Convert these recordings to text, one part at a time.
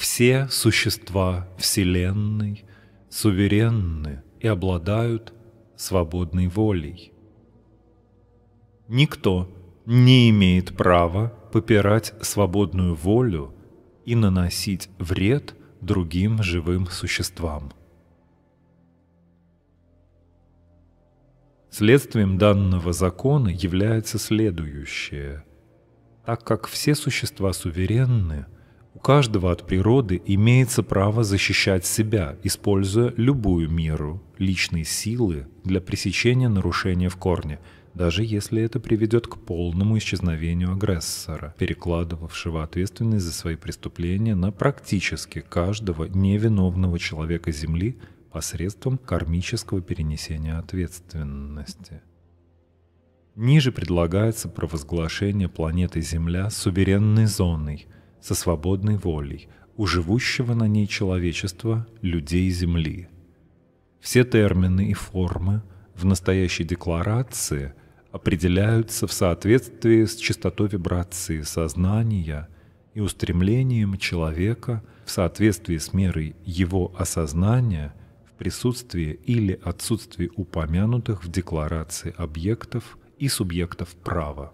Все существа Вселенной суверенны и обладают свободной волей. Никто не имеет права попирать свободную волю и наносить вред другим живым существам. Следствием данного закона является следующее. Так как все существа суверенны – у каждого от природы имеется право защищать себя, используя любую меру личной силы для пресечения нарушения в корне, даже если это приведет к полному исчезновению агрессора, перекладывавшего ответственность за свои преступления на практически каждого невиновного человека Земли посредством кармического перенесения ответственности. Ниже предлагается провозглашение планеты Земля суверенной зоной – со свободной волей у живущего на ней человечества людей Земли. Все термины и формы в настоящей декларации определяются в соответствии с частотой вибрации сознания и устремлением человека в соответствии с мерой его осознания в присутствии или отсутствии упомянутых в декларации объектов и субъектов права.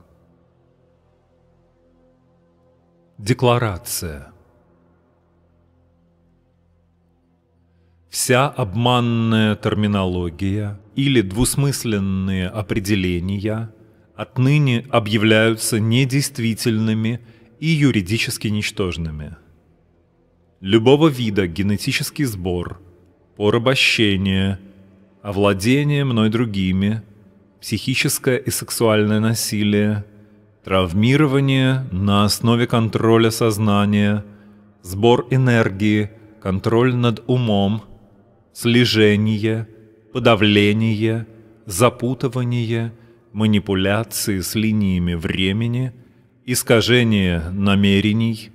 Декларация Вся обманная терминология или двусмысленные определения отныне объявляются недействительными и юридически ничтожными. Любого вида генетический сбор, порабощение, овладение мной другими, психическое и сексуальное насилие – Травмирование на основе контроля сознания, сбор энергии, контроль над умом, слежение, подавление, запутывание, манипуляции с линиями времени, искажение намерений,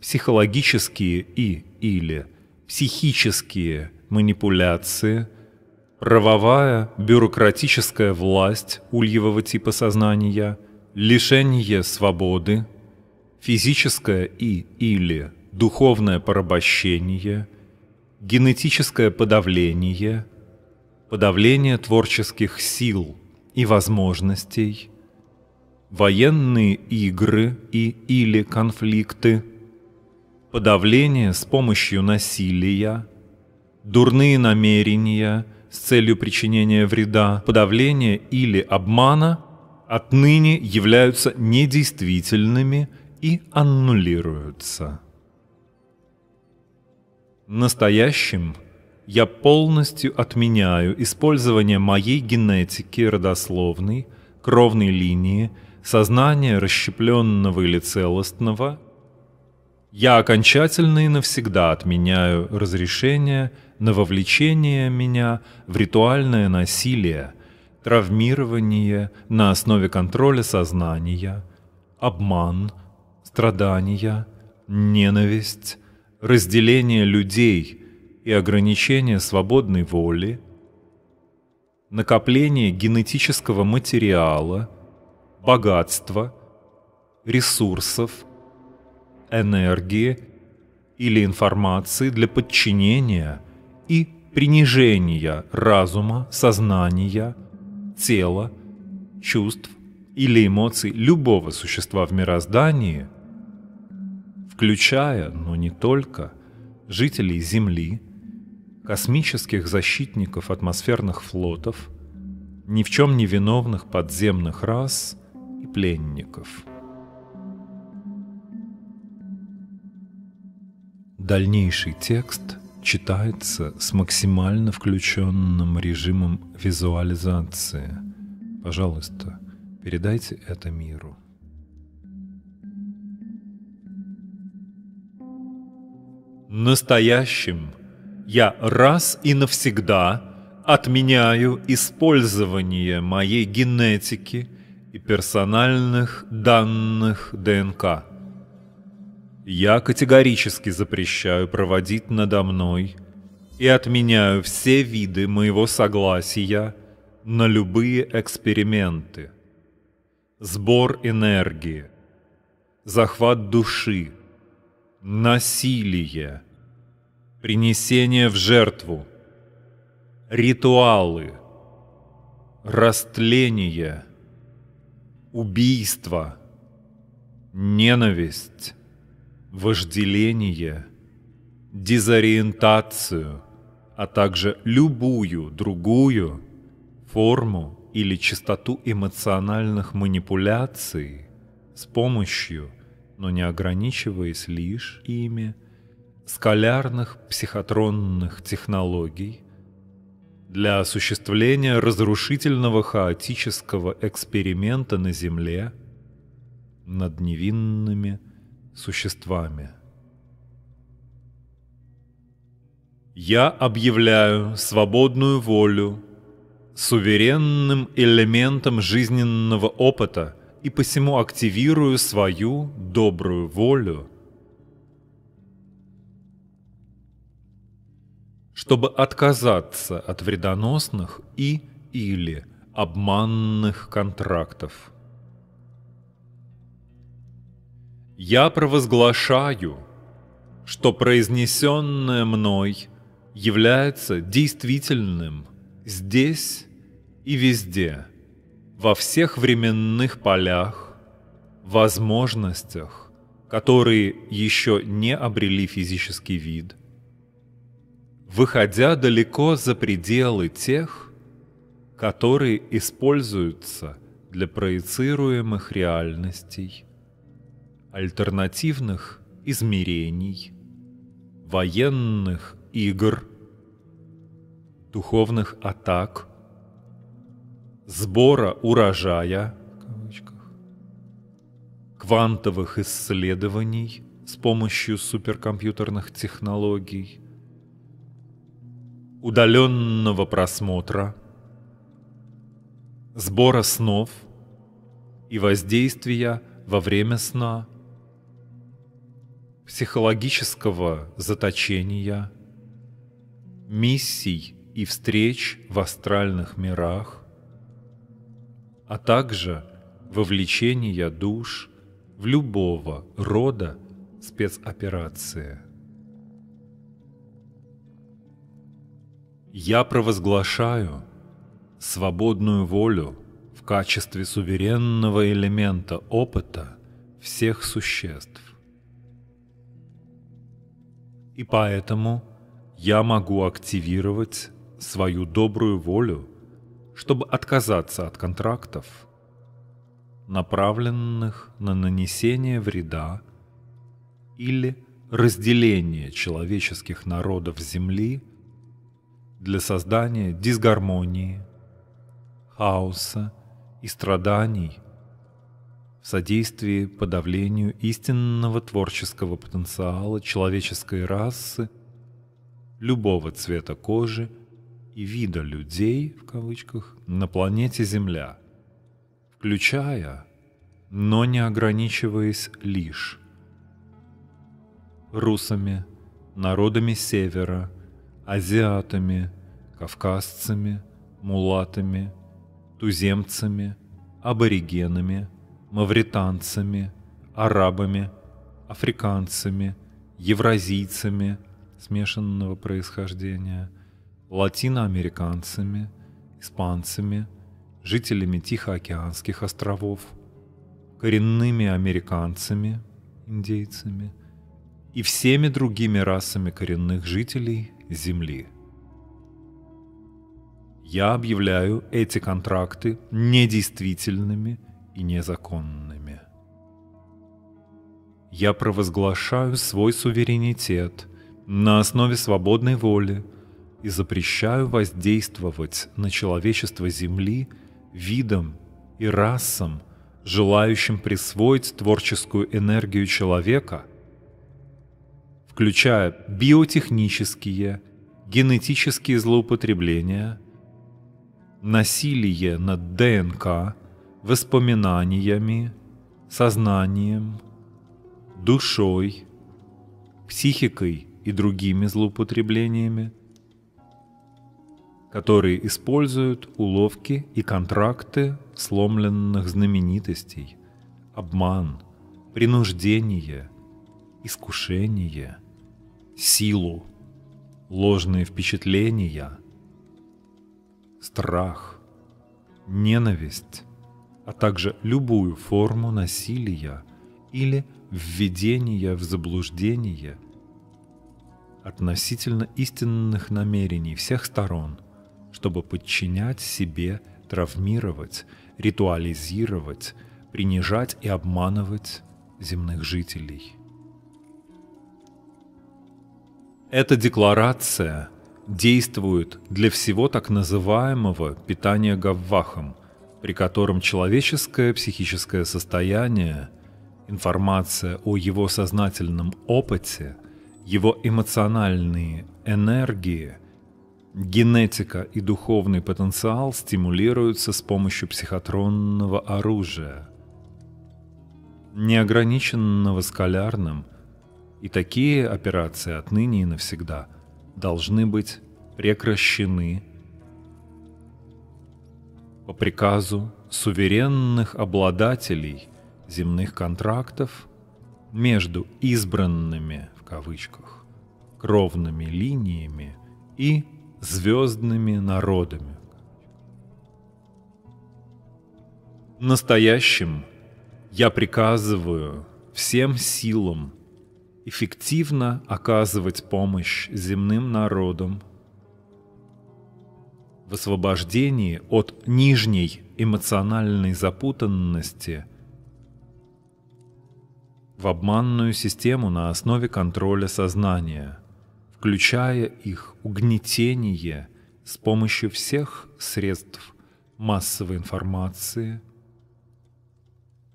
психологические и или психические манипуляции, правовая бюрократическая власть ульевого типа сознания – лишение свободы, физическое и или духовное порабощение, генетическое подавление, подавление творческих сил и возможностей, военные игры и или конфликты, подавление с помощью насилия, дурные намерения с целью причинения вреда, подавление или обмана – отныне являются недействительными и аннулируются. Настоящим я полностью отменяю использование моей генетики родословной, кровной линии, сознания расщепленного или целостного. Я окончательно и навсегда отменяю разрешение на вовлечение меня в ритуальное насилие – травмирование на основе контроля сознания, обман, страдания, ненависть, разделение людей и ограничение свободной воли, накопление генетического материала, богатства, ресурсов, энергии или информации для подчинения и принижения разума, сознания, тела, чувств или эмоций любого существа в мироздании, включая, но не только, жителей Земли, космических защитников атмосферных флотов, ни в чем не виновных подземных рас и пленников. Дальнейший текст – читается с максимально включенным режимом визуализации. Пожалуйста, передайте это миру. Настоящим я раз и навсегда отменяю использование моей генетики и персональных данных ДНК – я категорически запрещаю проводить надо мной и отменяю все виды моего согласия на любые эксперименты. Сбор энергии, захват души, насилие, принесение в жертву, ритуалы, растление, убийство, ненависть, вожделение, дезориентацию, а также любую другую форму или частоту эмоциональных манипуляций с помощью, но не ограничиваясь лишь ими, скалярных психотронных технологий для осуществления разрушительного хаотического эксперимента на Земле над невинными – существами. Я объявляю свободную волю суверенным элементом жизненного опыта и посему активирую свою добрую волю. чтобы отказаться от вредоносных и или обманных контрактов – Я провозглашаю, что произнесенное мной является действительным здесь и везде, во всех временных полях, возможностях, которые еще не обрели физический вид, выходя далеко за пределы тех, которые используются для проецируемых реальностей – альтернативных измерений, военных игр, духовных атак, сбора урожая, квантовых исследований с помощью суперкомпьютерных технологий, удаленного просмотра, сбора снов и воздействия во время сна психологического заточения, миссий и встреч в астральных мирах, а также вовлечения душ в любого рода спецоперации. Я провозглашаю свободную волю в качестве суверенного элемента опыта всех существ и поэтому я могу активировать свою добрую волю, чтобы отказаться от контрактов, направленных на нанесение вреда или разделение человеческих народов Земли для создания дисгармонии, хаоса и страданий – в содействии подавлению истинного творческого потенциала человеческой расы любого цвета кожи и вида людей, в кавычках, на планете Земля, включая, но не ограничиваясь лишь русами, народами Севера, азиатами, кавказцами, мулатами, туземцами, аборигенами – мавританцами, арабами, африканцами, евразийцами смешанного происхождения, латиноамериканцами, испанцами, жителями Тихоокеанских островов, коренными американцами, индейцами и всеми другими расами коренных жителей Земли. Я объявляю эти контракты недействительными – и незаконными. Я провозглашаю свой суверенитет на основе свободной воли и запрещаю воздействовать на человечество Земли видом и расам, желающим присвоить творческую энергию человека, включая биотехнические, генетические злоупотребления, насилие над ДНК воспоминаниями, сознанием, душой, психикой и другими злоупотреблениями, которые используют уловки и контракты сломленных знаменитостей, обман, принуждение, искушение, силу, ложные впечатления, страх, ненависть, а также любую форму насилия или введения в заблуждение относительно истинных намерений всех сторон, чтобы подчинять себе, травмировать, ритуализировать, принижать и обманывать земных жителей. Эта декларация действует для всего так называемого питания гаввахом – при котором человеческое психическое состояние, информация о его сознательном опыте, его эмоциональные энергии, генетика и духовный потенциал стимулируются с помощью психотронного оружия, неограниченного скалярным, и такие операции отныне и навсегда должны быть прекращены по приказу суверенных обладателей земных контрактов между избранными в кавычках кровными линиями и звездными народами. Настоящим я приказываю всем силам эффективно оказывать помощь земным народам в освобождении от нижней эмоциональной запутанности в обманную систему на основе контроля сознания, включая их угнетение с помощью всех средств массовой информации,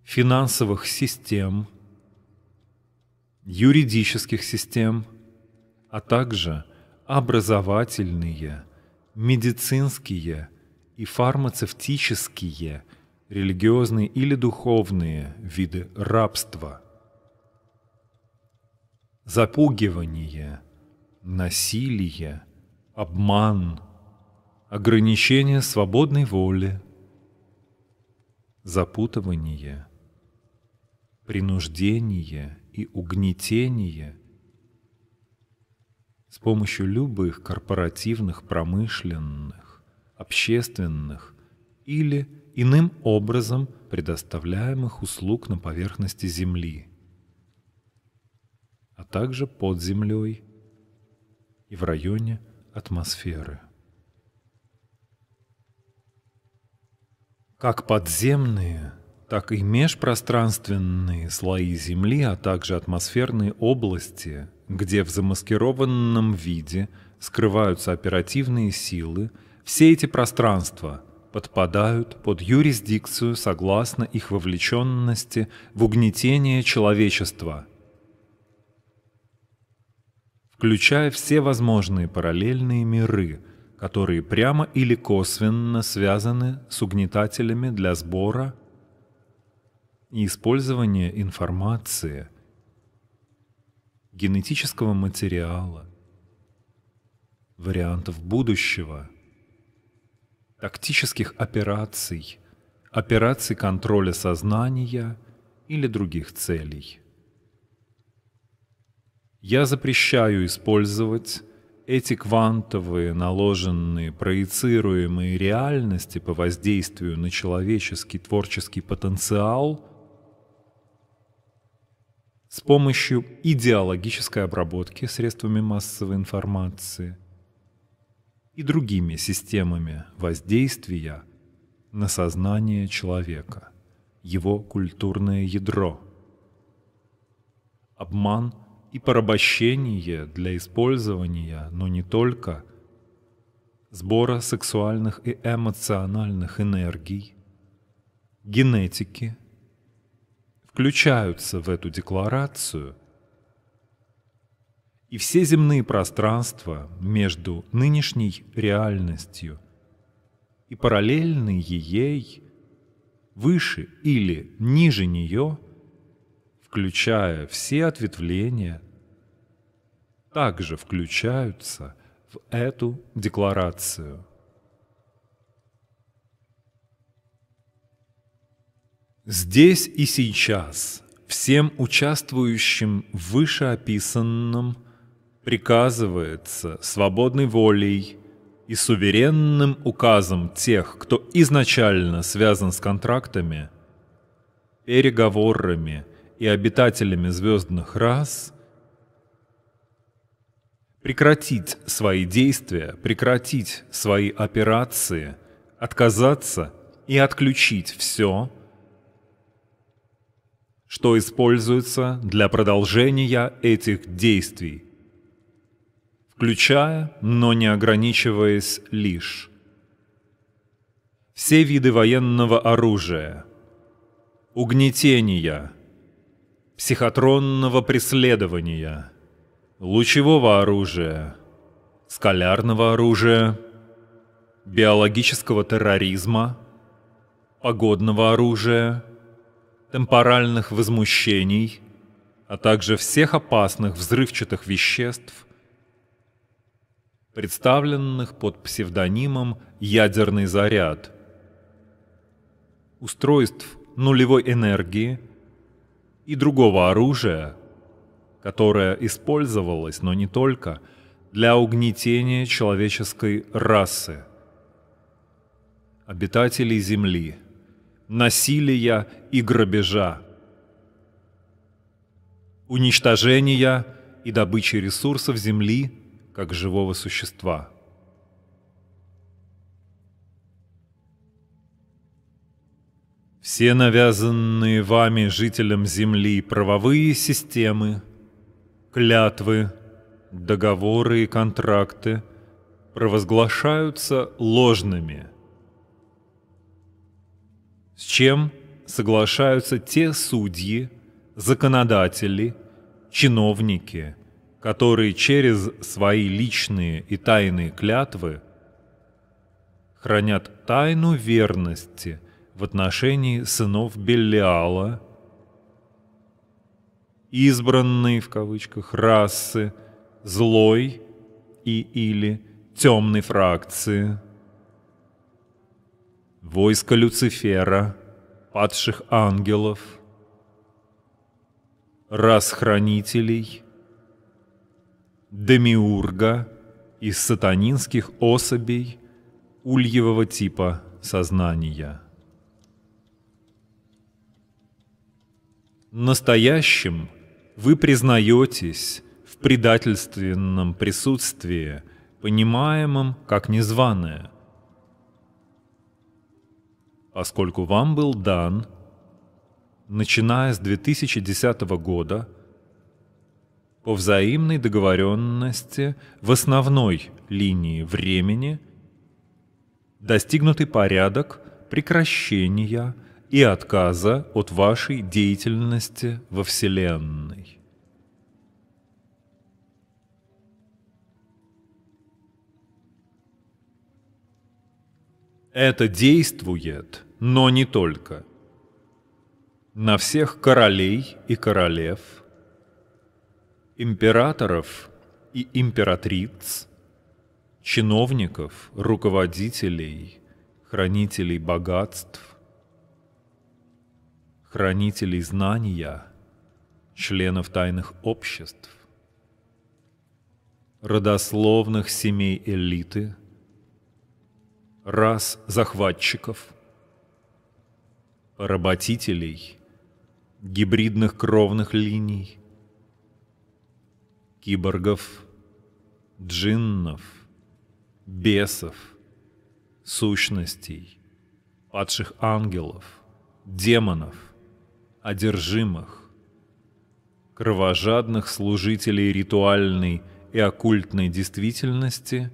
финансовых систем, юридических систем, а также образовательные – медицинские и фармацевтические, религиозные или духовные виды рабства. Запугивание, насилие, обман, ограничение свободной воли, запутывание, принуждение и угнетение – с помощью любых корпоративных, промышленных, общественных или иным образом предоставляемых услуг на поверхности Земли, а также под землей и в районе атмосферы. Как подземные, так и межпространственные слои Земли, а также атмосферные области где в замаскированном виде скрываются оперативные силы, все эти пространства подпадают под юрисдикцию согласно их вовлеченности в угнетение человечества, включая все возможные параллельные миры, которые прямо или косвенно связаны с угнетателями для сбора и использования информации – генетического материала, вариантов будущего, тактических операций, операций контроля сознания или других целей. Я запрещаю использовать эти квантовые, наложенные, проецируемые реальности по воздействию на человеческий творческий потенциал – с помощью идеологической обработки средствами массовой информации и другими системами воздействия на сознание человека, его культурное ядро. Обман и порабощение для использования, но не только, сбора сексуальных и эмоциональных энергий, генетики – включаются в эту декларацию, и все земные пространства между нынешней реальностью и параллельной ей, выше или ниже нее, включая все ответвления, также включаются в эту декларацию. Здесь и сейчас всем участвующим в вышеописанном приказывается свободной волей и суверенным указом тех, кто изначально связан с контрактами, переговорами и обитателями звездных рас, прекратить свои действия, прекратить свои операции, отказаться и отключить все, что используется для продолжения этих действий, включая, но не ограничиваясь лишь все виды военного оружия, угнетения, психотронного преследования, лучевого оружия, скалярного оружия, биологического терроризма, погодного оружия – темпоральных возмущений, а также всех опасных взрывчатых веществ, представленных под псевдонимом «ядерный заряд», устройств нулевой энергии и другого оружия, которое использовалось, но не только, для угнетения человеческой расы, обитателей Земли – насилия и грабежа, уничтожения и добычи ресурсов Земли как живого существа. Все навязанные вами жителям Земли правовые системы, клятвы, договоры и контракты провозглашаются ложными – с чем соглашаются те судьи, законодатели, чиновники, которые через свои личные и тайные клятвы хранят тайну верности в отношении сынов Белиала, избранной в кавычках расы, злой и или темной фракции – войско Люцифера, падших ангелов, расхранителей, демиурга и сатанинских особей ульевого типа сознания. Настоящим вы признаетесь в предательственном присутствии, понимаемом как незваное – поскольку «А вам был дан, начиная с 2010 года, по взаимной договоренности в основной линии времени достигнутый порядок прекращения и отказа от вашей деятельности во Вселенной. Это действует – но не только. На всех королей и королев, императоров и императриц, чиновников, руководителей, хранителей богатств, хранителей знания, членов тайных обществ, родословных семей элиты, рас захватчиков – работителей гибридных кровных линий, киборгов, джиннов, бесов, сущностей, падших ангелов, демонов, одержимых, кровожадных служителей ритуальной и оккультной действительности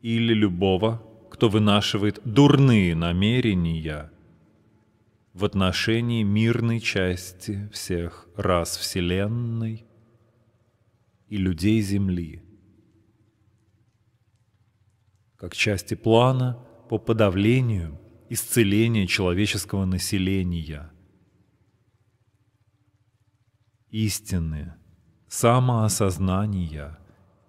или любого, кто вынашивает дурные намерения – в отношении мирной части всех рас Вселенной и людей Земли, как части плана по подавлению исцеления человеческого населения, истины, самоосознания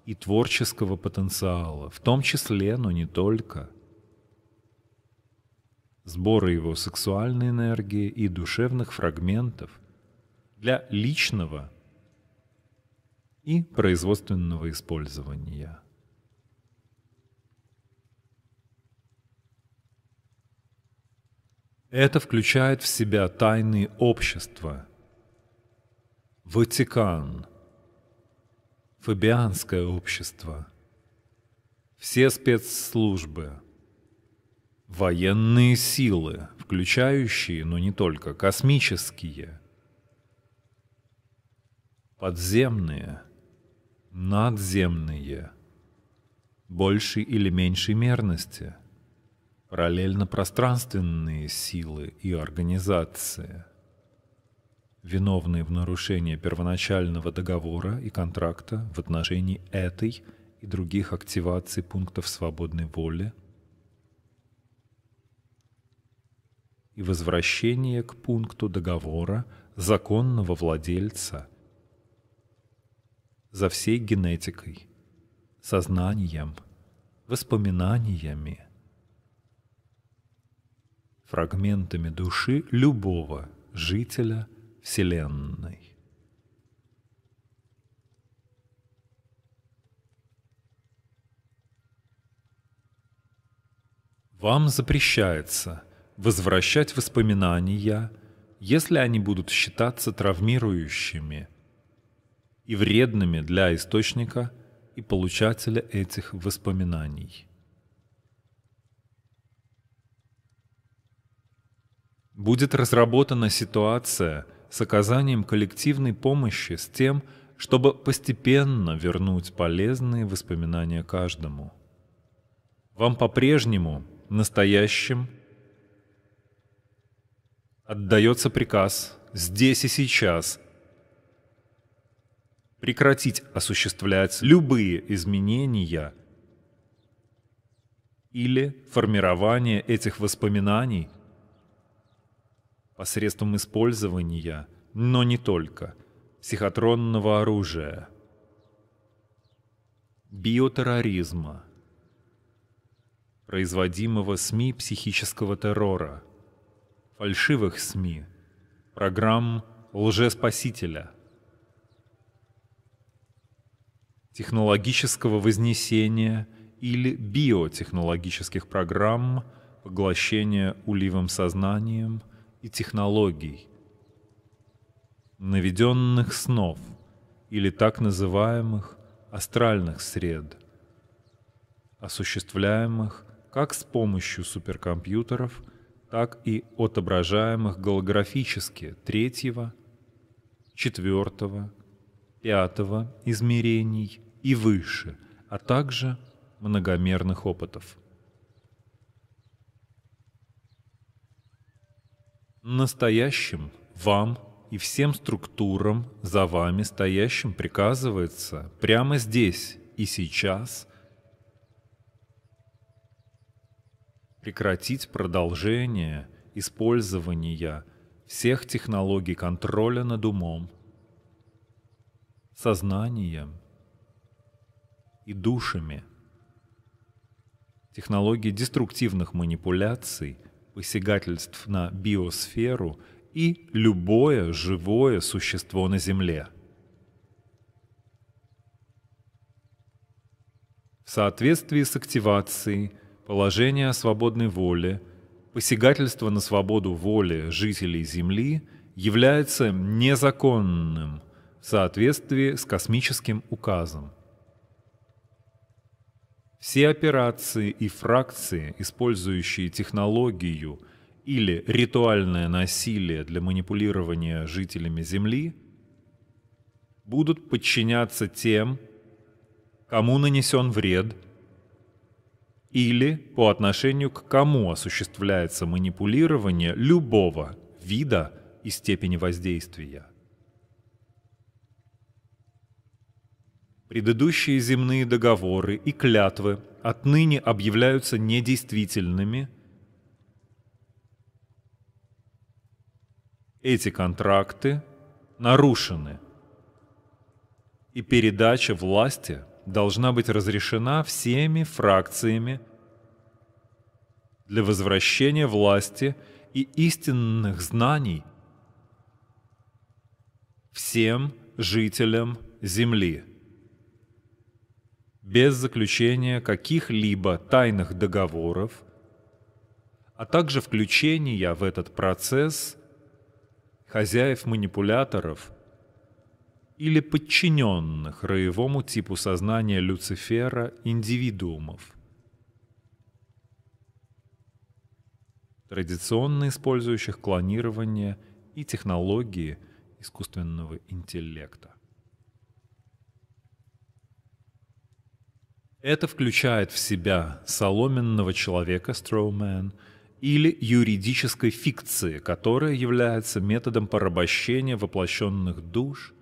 и творческого потенциала, в том числе, но не только – сбора его сексуальной энергии и душевных фрагментов для личного и производственного использования. Это включает в себя тайные общества, Ватикан, Фабианское общество, все спецслужбы, Военные силы, включающие, но не только, космические, подземные, надземные, большей или меньшей мерности, параллельно-пространственные силы и организации, виновные в нарушении первоначального договора и контракта в отношении этой и других активаций пунктов свободной воли – и возвращение к пункту договора законного владельца за всей генетикой, сознанием, воспоминаниями, фрагментами души любого жителя Вселенной. Вам запрещается – возвращать воспоминания, если они будут считаться травмирующими и вредными для источника и получателя этих воспоминаний. Будет разработана ситуация с оказанием коллективной помощи с тем, чтобы постепенно вернуть полезные воспоминания каждому. Вам по-прежнему, настоящим – отдается приказ здесь и сейчас прекратить осуществлять любые изменения или формирование этих воспоминаний посредством использования, но не только, психотронного оружия, биотерроризма, производимого СМИ психического террора – фальшивых СМИ, программ лжеспасителя, технологического вознесения или биотехнологических программ поглощения уливым сознанием и технологий, наведенных снов или так называемых астральных сред, осуществляемых как с помощью суперкомпьютеров – так и отображаемых голографически третьего, четвертого, пятого измерений и выше, а также многомерных опытов. Настоящим вам и всем структурам за вами стоящим приказывается прямо здесь и сейчас – прекратить продолжение использования всех технологий контроля над умом, сознанием и душами. Технологии деструктивных манипуляций, посягательств на биосферу и любое живое существо на Земле. В соответствии с активацией положение свободной воли, посягательство на свободу воли жителей Земли является незаконным в соответствии с космическим указом. Все операции и фракции, использующие технологию или ритуальное насилие для манипулирования жителями Земли, будут подчиняться тем, кому нанесен вред – или по отношению к кому осуществляется манипулирование любого вида и степени воздействия. Предыдущие земные договоры и клятвы отныне объявляются недействительными. Эти контракты нарушены. И передача власти – должна быть разрешена всеми фракциями для возвращения власти и истинных знаний всем жителям Земли, без заключения каких-либо тайных договоров, а также включения в этот процесс хозяев-манипуляторов или подчиненных роевому типу сознания Люцифера индивидуумов. традиционно использующих клонирование и технологии искусственного интеллекта. Это включает в себя соломенного человека Строумен или юридической фикции, которая является методом порабощения воплощенных душ –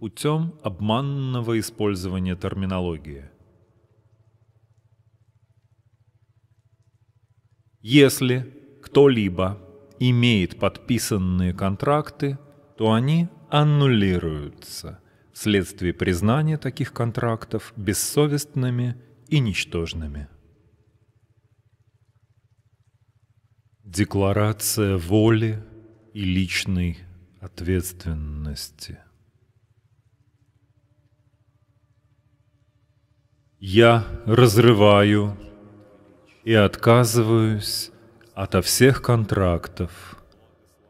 путем обманного использования терминологии. Если кто-либо имеет подписанные контракты, то они аннулируются вследствие признания таких контрактов бессовестными и ничтожными. Декларация воли и личной ответственности – Я разрываю и отказываюсь ото всех контрактов,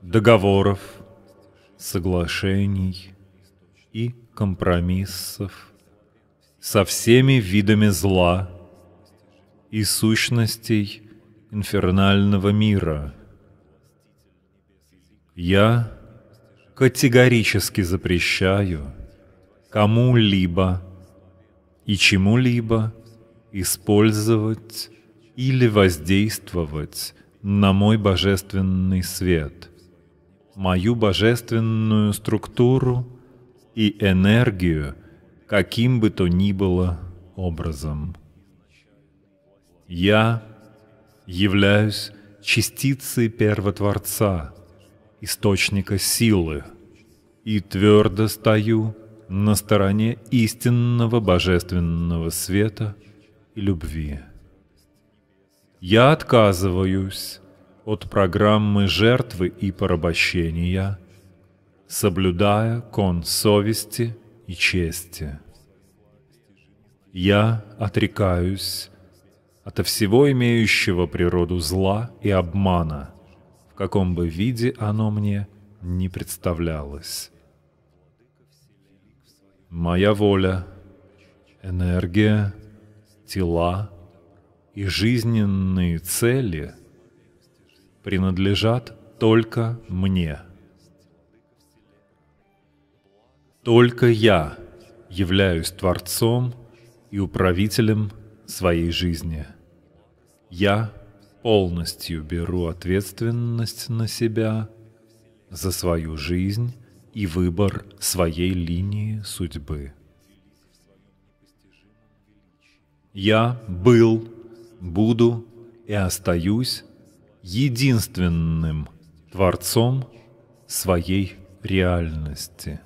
договоров, соглашений и компромиссов со всеми видами зла и сущностей инфернального мира. Я категорически запрещаю кому-либо и чему-либо использовать или воздействовать на мой божественный свет, мою божественную структуру и энергию каким бы то ни было образом. Я являюсь частицей Первотворца, источника силы, и твердо стою на стороне истинного божественного света и любви. Я отказываюсь от программы жертвы и порабощения, соблюдая кон совести и чести. Я отрекаюсь ото всего имеющего природу зла и обмана, в каком бы виде оно мне не представлялось моя воля, энергия, тела и жизненные цели принадлежат только мне. Только я являюсь Творцом и управителем своей жизни. Я полностью беру ответственность на себя за свою жизнь и выбор своей линии судьбы. Я был, буду и остаюсь единственным Творцом своей реальности.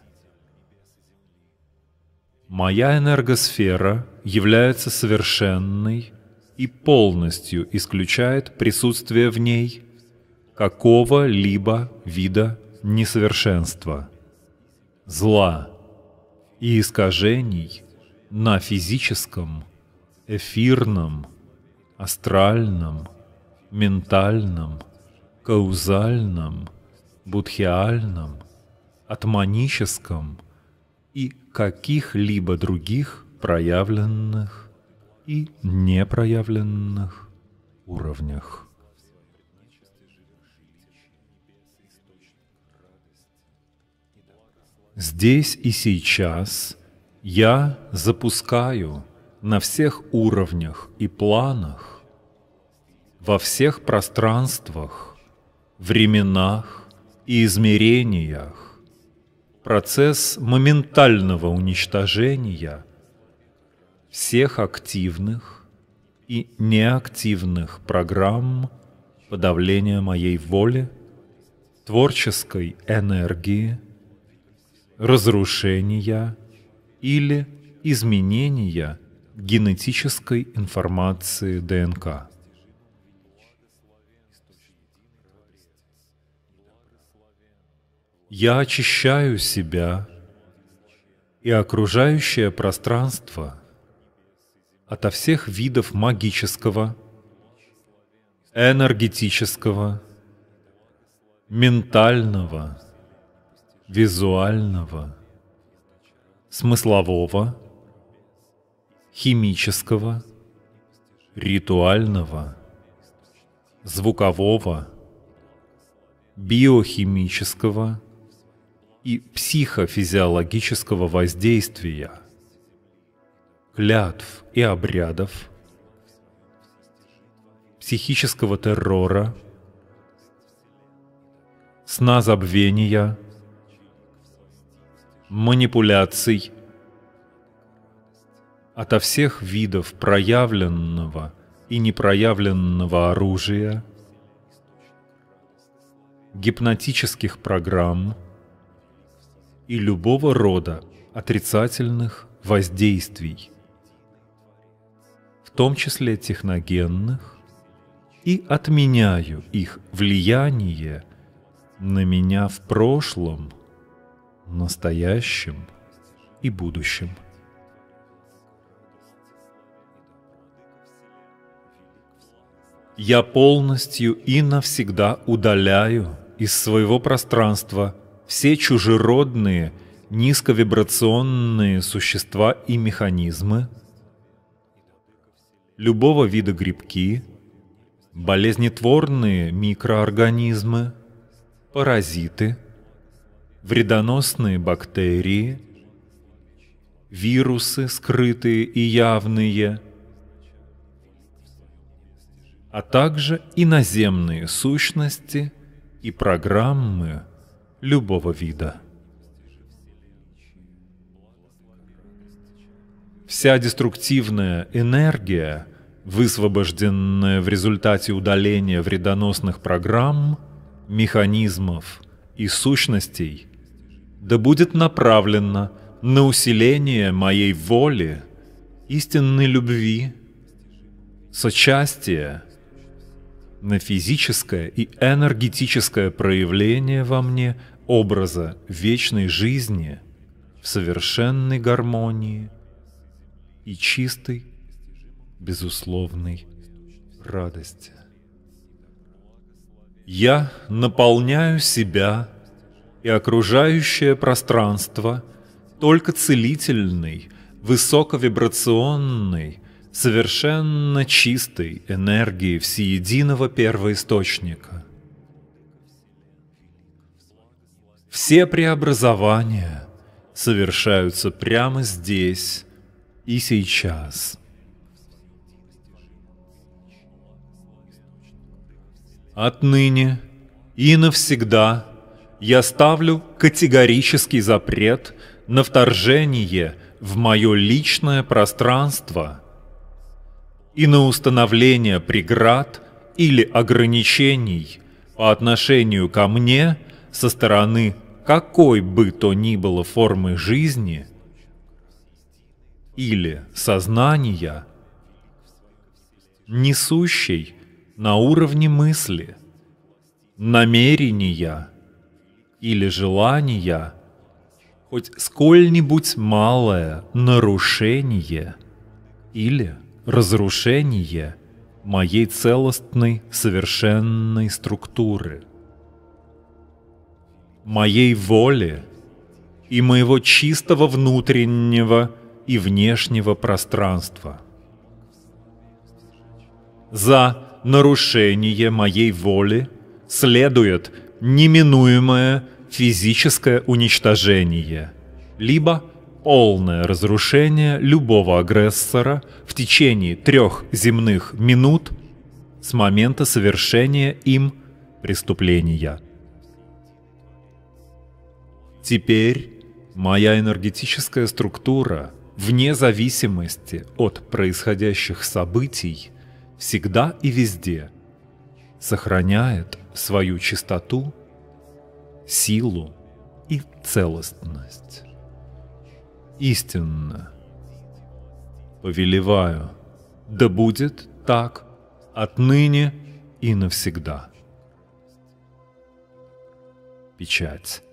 Моя энергосфера является совершенной и полностью исключает присутствие в ней какого-либо вида несовершенства – зла и искажений на физическом, эфирном, астральном, ментальном, каузальном, будхиальном, атманическом и каких-либо других проявленных и непроявленных уровнях. здесь и сейчас я запускаю на всех уровнях и планах, во всех пространствах, временах и измерениях процесс моментального уничтожения всех активных и неактивных программ подавления моей воли, творческой энергии – разрушения или изменения генетической информации ДНК. Я очищаю себя и окружающее пространство ото всех видов магического, энергетического, ментального, визуального, смыслового, химического, ритуального, звукового, биохимического и психофизиологического воздействия, клятв и обрядов, психического террора, сна забвения – манипуляций, ото всех видов проявленного и непроявленного оружия, гипнотических программ и любого рода отрицательных воздействий, в том числе техногенных, и отменяю их влияние на меня в прошлом – настоящем и будущем. Я полностью и навсегда удаляю из своего пространства все чужеродные, низковибрационные существа и механизмы, любого вида грибки, болезнетворные микроорганизмы, паразиты – вредоносные бактерии, вирусы, скрытые и явные, а также иноземные сущности и программы любого вида. Вся деструктивная энергия, высвобожденная в результате удаления вредоносных программ, механизмов и сущностей – да будет направлено на усиление моей воли, истинной любви, сочастия, на физическое и энергетическое проявление во мне образа вечной жизни в совершенной гармонии и чистой, безусловной радости. Я наполняю себя и окружающее пространство только целительной, высоковибрационной, совершенно чистой энергии всеединого первоисточника. Все преобразования совершаются прямо здесь и сейчас. Отныне и навсегда – я ставлю категорический запрет на вторжение в мое личное пространство и на установление преград или ограничений по отношению ко мне со стороны какой бы то ни было формы жизни или сознания, несущей на уровне мысли, намерения – или желания, хоть сколь-нибудь малое нарушение или разрушение моей целостной совершенной структуры, моей воли и моего чистого внутреннего и внешнего пространства. За нарушение моей воли следует неминуемое физическое уничтожение, либо полное разрушение любого агрессора в течение трех земных минут с момента совершения им преступления. Теперь моя энергетическая структура, вне зависимости от происходящих событий, всегда и везде сохраняет свою чистоту силу и целостность. Истинно повелеваю, да будет так отныне и навсегда. Печать.